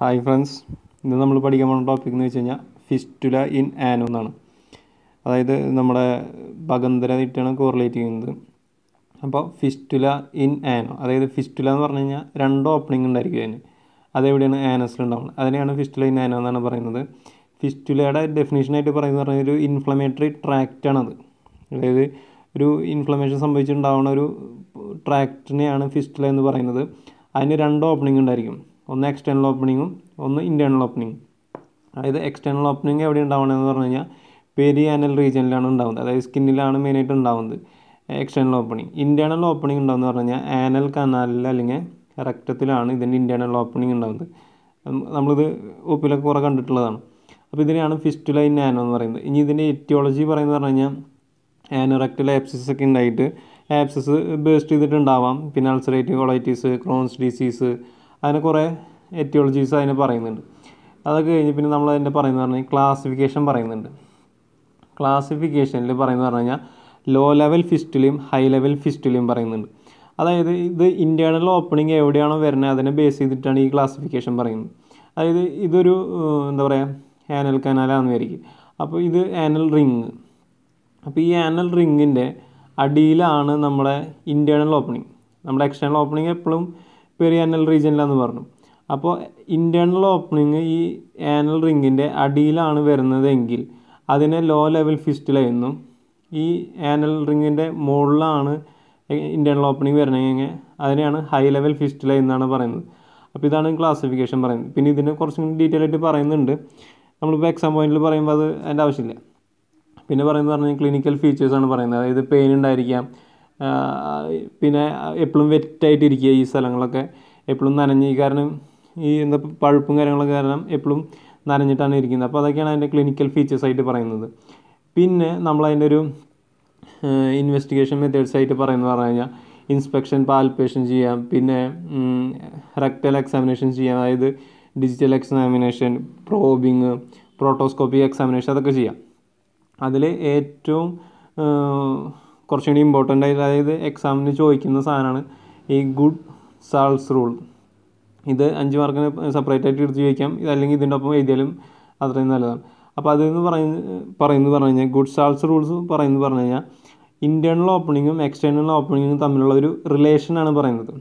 hi friends ഇന്ന് നമ്മൾ പഠിക്കാൻ പോകുന്ന ടോപ്പിക് എന്ന് വെച്ച് കഴിഞ്ഞാൽ ഫിസ്റ്റുല ഇൻ ആനോ എന്നാണ് അതായത് നമ്മുടെ ഭഗന്ധരായിട്ടാണ് കോറിലേറ്റ് ചെയ്യുന്നത് അപ്പോൾ ഫിസ്റ്റുല ഇൻ ആനോ അതായത് ഫിസ്റ്റുല എന്ന് പറഞ്ഞു കഴിഞ്ഞാൽ രണ്ട് ഓപ്പണിംഗ് ഉണ്ടായിരിക്കും അതിന് അതെവിടെയാണ് ആനസിലുണ്ടാവുന്നത് അതിനെയാണ് ഫിസ്റ്റുല ഇൻ ആനോ എന്നാണ് പറയുന്നത് ഫിസ്റ്റുലയുടെ ഡെഫിനേഷനായിട്ട് പറയുന്നത് പറഞ്ഞാൽ ഒരു ഇൻഫ്ലമേറ്ററി ട്രാക്റ്റാണത് അതായത് ഒരു ഇൻഫ്ലമേഷൻ സംഭവിച്ചിട്ടുണ്ടാവുന്ന ഒരു ട്രാക്റ്റിനെയാണ് ഫിസ്റ്റുല എന്ന് പറയുന്നത് അതിന് രണ്ട് ഓപ്പണിംഗ് ഉണ്ടായിരിക്കും ഒന്ന് എക്സ്റ്റേണൽ ഓപ്പണിങ്ങും ഒന്ന് ഇൻറ്റേണൽ ഓപ്പണിങ്ങും അതായത് എക്സ്റ്റേണൽ ഓപ്പണിംഗ് എവിടെ ഉണ്ടാവണമെന്ന് പറഞ്ഞു കഴിഞ്ഞാൽ പെരി ആനൽ റീജിയനിലാണ് ഉണ്ടാകുന്നത് അതായത് സ്കിന്നിലാണ് മെയിനായിട്ട് ഉണ്ടാകുന്നത് എക്സ്റ്റേണൽ ഓപ്പണിംഗ് ഇൻറ്റേണൽ ഓപ്പണിംഗ് ഉണ്ടാകുമെന്ന് പറഞ്ഞു കഴിഞ്ഞാൽ ആനൽ കനാലിൽ അല്ലെങ്കിൽ റക്തത്തിലാണ് ഇതിൻ്റെ ഇൻറ്റേണൽ ഓപ്പണിംഗ് ഉണ്ടാകുന്നത് നമ്മളിത് ഒപ്പിലൊക്കെ കുറേ കണ്ടിട്ടുള്ളതാണ് അപ്പോൾ ഇതിനെയാണ് ഫിസ്റ്റുലൈൻ ഇൻ ആനോ എന്ന് പറയുന്നത് ഇനി ഇതിൻ്റെ എറ്റിയോളജി പറയുന്നത് പറഞ്ഞു കഴിഞ്ഞാൽ ആനോറക്റ്റൽ ആപ്സിസ് ഒക്കെ ഉണ്ടായിട്ട് ആപ്സിസ് ബേസ്റ്റ് ചെയ്തിട്ടുണ്ടാവാം പിന്നെ അൾസറേറ്റീവ് കൊളൈറ്റീസ് ക്രോൺസ് ഡിസീസ് അതിന് കുറേ എറ്റിയോളജീസ് അതിന് പറയുന്നുണ്ട് അതൊക്കെ കഴിഞ്ഞ് പിന്നെ നമ്മൾ അതിൻ്റെ പറയുന്നത് പറഞ്ഞു ക്ലാസിഫിക്കേഷൻ പറയുന്നുണ്ട് ക്ലാസിഫിക്കേഷനിൽ പറയുന്നത് പറഞ്ഞു കഴിഞ്ഞാൽ ലോ ലെവൽ ഫിസ്റ്റുലയും ഹൈ ലെവൽ ഫിസ്റ്റുലയും പറയുന്നുണ്ട് അതായത് ഇത് ഇൻറ്റേർണൽ ഓപ്പണിംഗ് എവിടെയാണോ വരുന്നത് അതിനെ ബേസ് ചെയ്തിട്ടാണ് ഈ ക്ലാസിഫിക്കേഷൻ പറയുന്നത് അതായത് ഇതൊരു എന്താ പറയുക ആനൽ കനാലാണെന്ന് വിചാരിക്കും അപ്പോൾ ഇത് ആനൽ റിങ് അപ്പോൾ ഈ ആനൽ റിങ്ങിൻ്റെ അടിയിലാണ് നമ്മുടെ ഇൻറ്റേർണൽ ഓപ്പണിംഗ് നമ്മുടെ എക്സ്റ്റേണൽ ഓപ്പണിംഗ് എപ്പോഴും പെരിയാനൽ റീജിയനിലാന്ന് പറഞ്ഞു അപ്പോൾ ഇൻറ്റേർണൽ ഓപ്പണിങ് ഈ ആനൽ റിങ്ങിൻ്റെ അടിയിലാണ് വരുന്നതെങ്കിൽ അതിനെ ലോ ലെവൽ ഫിസ്റ്റിലായിരുന്നു ഈ ആനൽ റിങ്ങിൻ്റെ മുകളിലാണ് ഇൻറ്റേർണൽ ഓപ്പണിങ് വരണമെങ്കിൽ അതിനെയാണ് ഹൈ ലെവൽ ഫിസ്റ്റില എന്നാണ് പറയുന്നത് അപ്പോൾ ഇതാണ് ക്ലാസിഫിക്കേഷൻ പറയുന്നത് പിന്നെ ഇതിനെ കുറച്ചും കൂടി ഡീറ്റെയിൽ ആയിട്ട് പറയുന്നുണ്ട് നമ്മളിപ്പോൾ എക്സാം പോയിന്റിൽ പറയുമ്പോൾ അത് അതിൻ്റെ ആവശ്യമില്ല പിന്നെ പറയുന്നത് പറഞ്ഞാൽ ക്ലിനിക്കൽ ഫീച്ചേഴ്സാണ് പറയുന്നത് അതായത് പെയിൻ ഉണ്ടായിരിക്കാം പിന്നെ എപ്പോഴും വെറ്റായിട്ടിരിക്കുക ഈ സ്ഥലങ്ങളൊക്കെ എപ്പോഴും നനഞ്ഞ് കാരണം ഈ എന്താ പഴുപ്പും കാര്യങ്ങളൊക്കെ കാരണം എപ്പോഴും നനഞ്ഞിട്ടാണ് ഇരിക്കുന്നത് അപ്പോൾ അതൊക്കെയാണ് അതിൻ്റെ ക്ലിനിക്കൽ ഫീച്ചേഴ്സായിട്ട് പറയുന്നത് പിന്നെ നമ്മളതിൻ്റെ ഒരു ഇൻവെസ്റ്റിഗേഷൻ മെത്തേഡ്സായിട്ട് പറയുന്നത് പറഞ്ഞു കഴിഞ്ഞാൽ ഇൻസ്പെക്ഷൻ പാൽപ്പേഷൻ ചെയ്യാം പിന്നെ റെക്ടൽ എക്സാമിനേഷൻ ചെയ്യാം അതായത് digital examination probing proctoscopic examination അതൊക്കെ ചെയ്യാം അതിൽ ഏറ്റവും കുറച്ചും കൂടി ഇമ്പോർട്ടൻ്റ് ആയിട്ട് അതായത് എക്സാമിന് ചോദിക്കുന്ന സാധനമാണ് ഈ ഗുഡ് സാൾസ് റൂൾ ഇത് അഞ്ച് മാർക്കിന് സെപ്പറേറ്റ് ആയിട്ട് എടുത്ത് ചോദിക്കാം ഇതല്ലെങ്കിൽ ഇതിൻ്റെ ഒപ്പം എഴുതിയാലും അത്രയും നല്ലതാണ് അപ്പോൾ അതെന്ന് പറയുന്ന പറയുന്നത് പറഞ്ഞു കഴിഞ്ഞാൽ ഗുഡ് സാൾസ് റൂൾസ് പറയുന്നത് പറഞ്ഞു കഴിഞ്ഞാൽ ഇൻറ്റേണൽ ഓപ്പണിങ്ങും എക്സ്റ്റേണൽ ഓപ്പണിങ്ങും തമ്മിലുള്ള ഒരു റിലേഷനാണ് പറയുന്നത്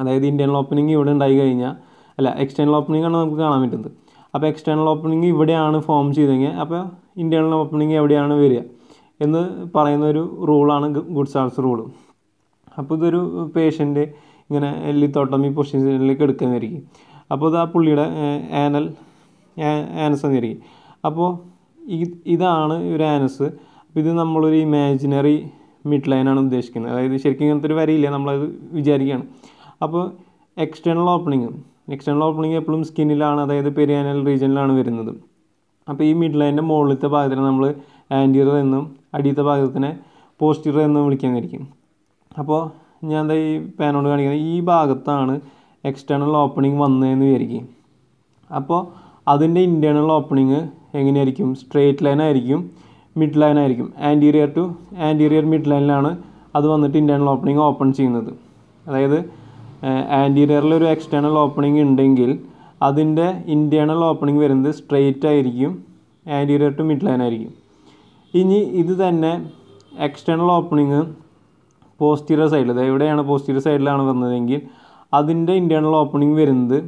അതായത് ഇൻറ്റേണൽ ഓപ്പണിങ് ഇവിടെ ഉണ്ടായി കഴിഞ്ഞാൽ അല്ല എക്സ്റ്റേണൽ ഓപ്പണിംഗ് ആണ് നമുക്ക് കാണാൻ പറ്റുന്നത് അപ്പോൾ എക്സ്റ്റേണൽ ഓപ്പണിങ് ഇവിടെയാണ് ഫോം ചെയ്തെങ്കിൽ അപ്പോൾ ഇൻറ്റേണൽ ഓപ്പണിങ് എവിടെയാണ് വരിക എന്ന് പറയുന്ന ഒരു റൂളാണ് ഗുഡ് സാൾസ് റൂൾ അപ്പോൾ ഇതൊരു പേഷ്യൻ്റ് ഇങ്ങനെ എല്ലിത്തോട്ടമി പൊസിഷനിലേക്ക് എടുക്കുന്നതായിരിക്കും അപ്പോൾ ഇത് ആ പുള്ളിയുടെ ആനൽ ആനസ് എന്നിരിക്കും അപ്പോൾ ഇതാണ് ഒരു ആനസ് അപ്പോൾ ഇത് നമ്മളൊരു ഇമാജിനറി മിഡ് ലൈനാണ് ഉദ്ദേശിക്കുന്നത് അതായത് ശരിക്കും ഇങ്ങനത്തെ ഒരു വരയില്ല നമ്മളത് വിചാരിക്കുകയാണ് അപ്പോൾ എക്സ്റ്റേണൽ ഓപ്പണിങ് എക്സ്റ്റേണൽ ഓപ്പണിങ് എപ്പോഴും സ്കിന്നിലാണ് അതായത് പെരിയാനൽ റീജിയനിലാണ് വരുന്നത് അപ്പോൾ ഈ മിഡ് ലൈനിൻ്റെ മുകളിലത്തെ ഭാഗത്തിൽ നമ്മൾ ആൻറ്റീരിയർ എന്നും അടിയത്തെ ഭാഗത്തിനെ പോസ്റ്റിയർ എന്നും വിളിക്കാൻ അപ്പോൾ ഞാൻ എന്താ ഈ പാനോട് കാണിക്കുന്നത് ഈ ഭാഗത്താണ് എക്സ്റ്റേണൽ ഓപ്പണിംഗ് വന്നതെന്ന് വിചാരിക്കും അപ്പോൾ അതിൻ്റെ ഇൻറ്റേണൽ ഓപ്പണിങ് എങ്ങനെയായിരിക്കും സ്ട്രേറ്റ് ലൈൻ ആയിരിക്കും മിഡ് ലൈൻ ആയിരിക്കും ആൻറ്റീരിയർ ടു ആൻറ്റീരിയർ മിഡ് ലൈനിലാണ് അത് വന്നിട്ട് ഇൻറ്റേണൽ ഓപ്പണിംഗ് ഓപ്പൺ ചെയ്യുന്നത് അതായത് ആൻറ്റീരിയറിൽ ഒരു എക്സ്റ്റേണൽ ഓപ്പണിംഗ് ഉണ്ടെങ്കിൽ അതിൻ്റെ ഇൻറ്റേണൽ ഓപ്പണിംഗ് വരുന്നത് സ്ട്രെയിറ്റ് ആയിരിക്കും ആൻറ്റീരിയർ ടു മിഡ് ലൈൻ ആയിരിക്കും ഇനി ഇത് തന്നെ എക്സ്റ്റേണൽ ഓപ്പണിങ് പോസ്റ്റീരിയർ സൈഡിൽ ഇത് എവിടെയാണ് പോസ്റ്റീരിയർ സൈഡിലാണ് വന്നതെങ്കിൽ അതിൻ്റെ ഇൻറ്റേർണൽ ഓപ്പണിങ് വരുന്നത്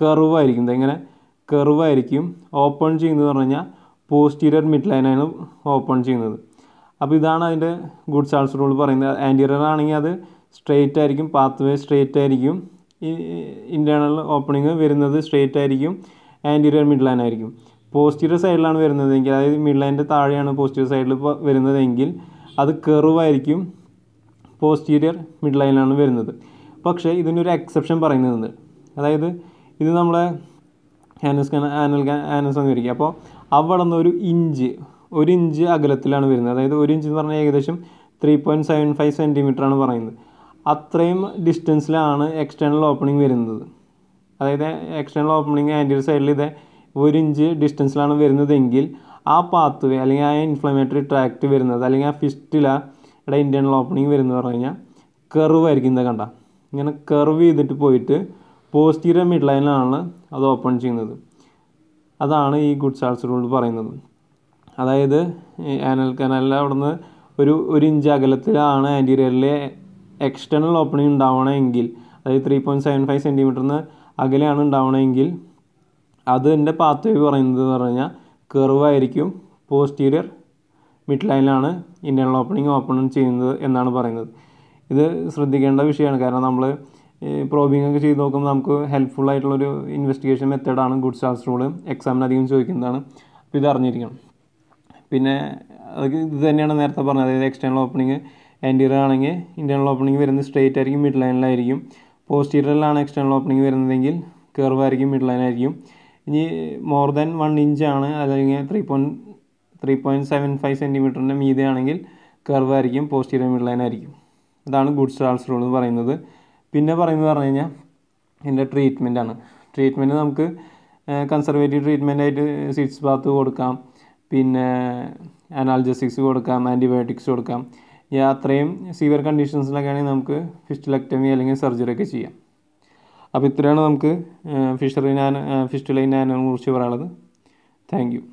കർവ് ആയിരിക്കും ഇങ്ങനെ കർവ് ആയിരിക്കും ഓപ്പൺ ചെയ്യുന്നത് പറഞ്ഞു കഴിഞ്ഞാൽ പോസ്റ്റീരിയർ മിഡ് ലൈനാണ് ഓപ്പൺ ചെയ്യുന്നത് അപ്പോൾ ഇതാണ് അതിൻ്റെ ഗുഡ് സാൾസ് റൂൾ പറയുന്നത് ആൻറ്റീരിയർ ആണെങ്കിൽ അത് സ്ട്രേറ്റ് ആയിരിക്കും പാത്ത് വേ സ്ട്രേറ്റ് ആയിരിക്കും ഇൻറ്റേർണൽ ഓപ്പണിങ് വരുന്നത് സ്ട്രേറ്റ് ആയിരിക്കും ആൻറ്റീരിയർ മിഡ് ലൈൻ ആയിരിക്കും പോസ്റ്റീരിയർ സൈഡിലാണ് വരുന്നതെങ്കിൽ അതായത് മിഡ് ലൈൻ്റെ താഴെയാണ് പോസ്റ്റീരിയർ സൈഡിൽ വരുന്നതെങ്കിൽ അത് കെറുവായിരിക്കും പോസ്റ്റീരിയർ മിഡ് വരുന്നത് പക്ഷേ ഇതിനൊരു എക്സെപ്ഷൻ പറയുന്നത് അതായത് ഇത് നമ്മളെ ആനസ് ആനൽ ആനസ് എന്ന് വിരിക്കുക അപ്പോൾ അവിടെ നിന്ന് ഒരു ഇഞ്ച് ഒരു ഇഞ്ച് അകലത്തിലാണ് വരുന്നത് അതായത് ഒരു ഇഞ്ച് എന്ന് പറഞ്ഞാൽ ഏകദേശം three point seven five centimetre ആണ് പറയുന്നത് അത്രയും ഡിസ്റ്റൻസിലാണ് എക്സ്റ്റേണൽ ഓപ്പണിംഗ് വരുന്നത് അതായത് എക്സ്റ്റേണൽ ഓപ്പണിംഗ് ആൻറ്റിയർ സൈഡിൽ ഇതേ ഒരിഞ്ച് ഇഞ്ച് ഡിസ്റ്റൻസിലാണ് വരുന്നതെങ്കിൽ ആ പാത്ത് വേ അല്ലെങ്കിൽ ആ ഇൻഫ്ലമേറ്ററി ട്രാക്റ്റ് വരുന്നത് അല്ലെങ്കിൽ ആ ഫിസ്റ്റില ഇവിടെ ഇൻറ്റേണൽ ഓപ്പണിംഗ് വരുന്നത് പറഞ്ഞു കഴിഞ്ഞാൽ കർവ് ആയിരിക്കും ഇതാ കണ്ട ഇങ്ങനെ കർവ് ചെയ്തിട്ട് പോയിട്ട് പോസ്റ്റീരിയർ മിഡ് ലൈനിലാണ് അത് ഓപ്പൺ ചെയ്യുന്നത് അതാണ് ഈ ഗുഡ് സാൾസ് റൂൾ പറയുന്നത് അതായത് ആനൽ കനാലിൽ അവിടുന്ന് ഒരു ഒരു ഇഞ്ച് അകലത്തിലാണ് ആൻറ്റീരിയറിലെ എക്സ്റ്റേണൽ ഓപ്പണിംഗ് ഉണ്ടാവണമെങ്കിൽ അതായത് ത്രീ പോയിൻറ്റ് സെവൻ ഫൈവ് സെൻറ്റിമീറ്ററിന് അകലെയാണ് ഉണ്ടാവണമെങ്കിൽ അതിൻ്റെ പാത്ത് വേ പറയുന്നത് എന്ന് പറഞ്ഞാൽ കെർവ് ആയിരിക്കും പോസ്റ്റീരിയർ മിഡ് ലൈനിലാണ് ഇൻ്റേണൽ ഓപ്പണിംഗ് ഓപ്പൺ ചെയ്യുന്നത് എന്നാണ് പറയുന്നത് ഇത് ശ്രദ്ധിക്കേണ്ട വിഷയമാണ് കാരണം നമ്മൾ പ്രോബിങ് ഒക്കെ ചെയ്ത് നോക്കുമ്പോൾ നമുക്ക് ഹെൽപ്ഫുൾ ആയിട്ടുള്ളൊരു ഇൻവെസ്റ്റിഗേഷൻ മെത്തേഡാണ് ഗുഡ് സ്റ്റാർസ് റൂൾ എക്സാമിന് അധികം ചോദിക്കുന്നതാണ് അപ്പോൾ ഇത് അറിഞ്ഞിരിക്കണം പിന്നെ ഇത് തന്നെയാണ് നേരത്തെ പറഞ്ഞത് അതായത് എക്സ്റ്റേണൽ ഓപ്പണിംഗ് ആൻറ്റീരിയർ ആണെങ്കിൽ ഇൻറ്റേണൽ ഓപ്പണിംഗ് വരുന്നത് സ്ട്രേറ്റ് ആയിരിക്കും മിഡ് ലൈനിലായിരിക്കും പോസ്റ്റീരിയറിലാണ് എക്സ്റ്റേണൽ ഓപ്പണിംഗ് വരുന്നതെങ്കിൽ കർവ് ആയിരിക്കും മിഡ് ലൈനായിരിക്കും ഇനി മോർ ദാൻ വൺ ഇഞ്ചാണ് അല്ലെങ്കിൽ three point three point seven five സെൻറ്റിമീറ്ററിൻ്റെ മീതെയാണെങ്കിൽ കർവ് ആയിരിക്കും പോസ്റ്റീരിയർ മിഡ് ലൈൻ ആയിരിക്കും ഇതാണ് ഗുഡ് സ്റ്റാൾസ് റൂൾ എന്ന് പറയുന്നത് പിന്നെ പറയുന്നത് പറഞ്ഞു കഴിഞ്ഞാൽ എൻ്റെ ട്രീറ്റ്മെൻ്റ് ആണ് ട്രീറ്റ്മെൻറ്റ് നമുക്ക് കൺസർവേറ്റീവ് ട്രീറ്റ്മെൻ്റ് ആയിട്ട് സിറ്റ്സ് ബാത്ത് കൊടുക്കാം പിന്നെ അനാൽജസിക്സ് കൊടുക്കാം ആൻറ്റിബയോട്ടിക്സ് കൊടുക്കാം ഈ അത്രയും സിവിയർ കണ്ടീഷൻസിലൊക്കെ ആണെങ്കിൽ നമുക്ക് ഫിസ്റ്റിലക്റ്റമി അല്ലെങ്കിൽ സർജറി ഒക്കെ ചെയ്യാം അപ്പോൾ ഇത്രയാണ് നമുക്ക് ഫിഷറി ഞാൻ ഫിസ്റ്റുലൈൻ ഞാനെ കുറിച്ച് പറയാനുള്ളത് താങ്ക് യു